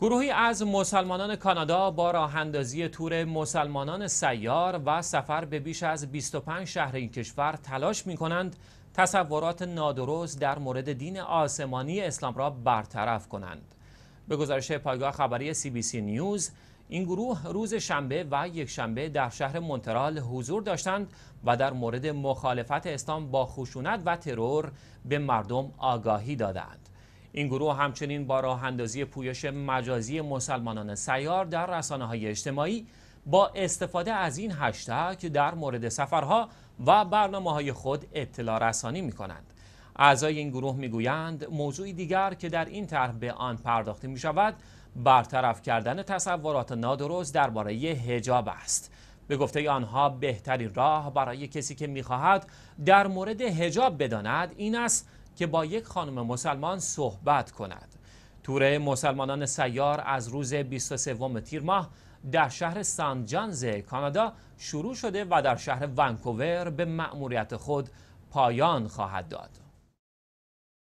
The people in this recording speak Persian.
گروهی از مسلمانان کانادا با راه تور مسلمانان سیار و سفر به بیش از 25 شهر این کشور تلاش می کنند تصورات نادرست در مورد دین آسمانی اسلام را برطرف کنند. به گزارش پایگاه خبری سی بی سی نیوز این گروه روز شنبه و یک شنبه در شهر مونترال حضور داشتند و در مورد مخالفت اسلام با خشونت و ترور به مردم آگاهی دادند. این گروه همچنین با راه اندازی پویش مجازی مسلمانان سیار در رسانه های اجتماعی با استفاده از این هشتگ در مورد سفرها و برنامه های خود اطلاع رسانی می کنند. اعضای این گروه گویند موضوعی دیگر که در این طرح به آن پرداخته می شود برطرف کردن تصورات نادرست درباره هجاب است. به گفته آنها بهترین راه برای کسی که میخواهد در مورد هجاب بداند این است که با یک خانم مسلمان صحبت کند تور مسلمانان سیار از روز 23 تیر ماه در شهر سان جانز کانادا شروع شده و در شهر ونکوور به مأموریت خود پایان خواهد داد